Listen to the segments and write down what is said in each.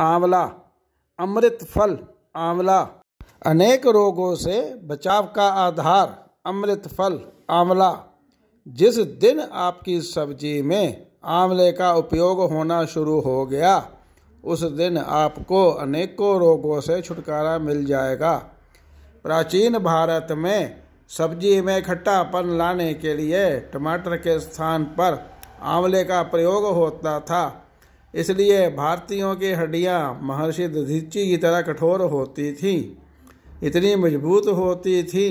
आंवला अमृत फल आंवला अनेक रोगों से बचाव का आधार अमृत फल आंवला जिस दिन आपकी सब्जी में आंवले का उपयोग होना शुरू हो गया उस दिन आपको अनेकों रोगों से छुटकारा मिल जाएगा प्राचीन भारत में सब्जी में खट्टापन लाने के लिए टमाटर के स्थान पर आंवले का प्रयोग होता था इसलिए भारतीयों की हड्डियाँ महर्षि दधीची की तरह कठोर होती थीं इतनी मजबूत होती थी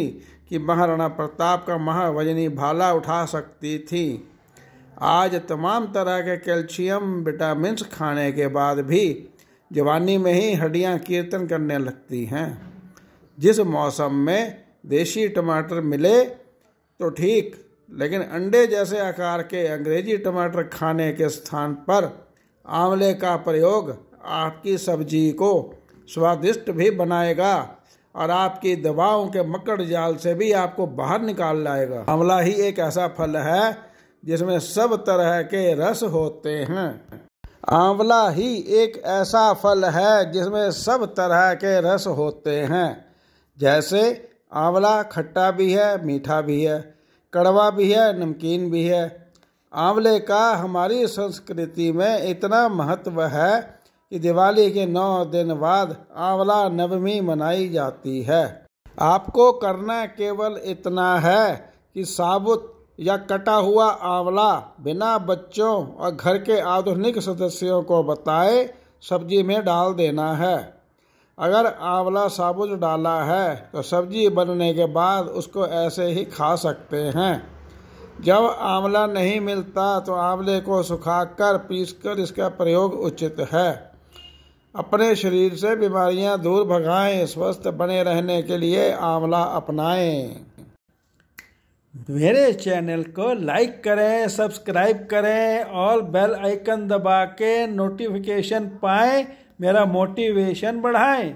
कि महाराणा प्रताप का महावजनी भाला उठा सकती थी आज तमाम तरह के कैल्शियम विटामिन खाने के बाद भी जवानी में ही हड्डियां कीर्तन करने लगती हैं जिस मौसम में देशी टमाटर मिले तो ठीक लेकिन अंडे जैसे आकार के अंग्रेजी टमाटर खाने के स्थान पर आंवले का प्रयोग आपकी सब्जी को स्वादिष्ट भी बनाएगा और आपकी दवाओं के मकड़ जाल से भी आपको बाहर निकाल लाएगा आंवला ही एक ऐसा फल है जिसमें सब तरह के रस होते हैं आंवला ही एक ऐसा फल है जिसमें सब तरह के रस होते हैं जैसे आंवला खट्टा भी है मीठा भी है कड़वा भी है नमकीन भी है आंवले का हमारी संस्कृति में इतना महत्व है कि दिवाली के नौ दिन बाद आंवला नवमी मनाई जाती है आपको करना केवल इतना है कि साबुत या कटा हुआ आंवला बिना बच्चों और घर के आधुनिक सदस्यों को बताए सब्जी में डाल देना है अगर आंवला साबुत डाला है तो सब्जी बनने के बाद उसको ऐसे ही खा सकते हैं जब आंवला नहीं मिलता तो आंवले को सुखाकर पीसकर इसका प्रयोग उचित है अपने शरीर से बीमारियां दूर भगाएं स्वस्थ बने रहने के लिए आंवला अपनाएं मेरे चैनल को लाइक करें सब्सक्राइब करें और बेल आइकन दबा के नोटिफिकेशन पाएं मेरा मोटिवेशन बढ़ाएं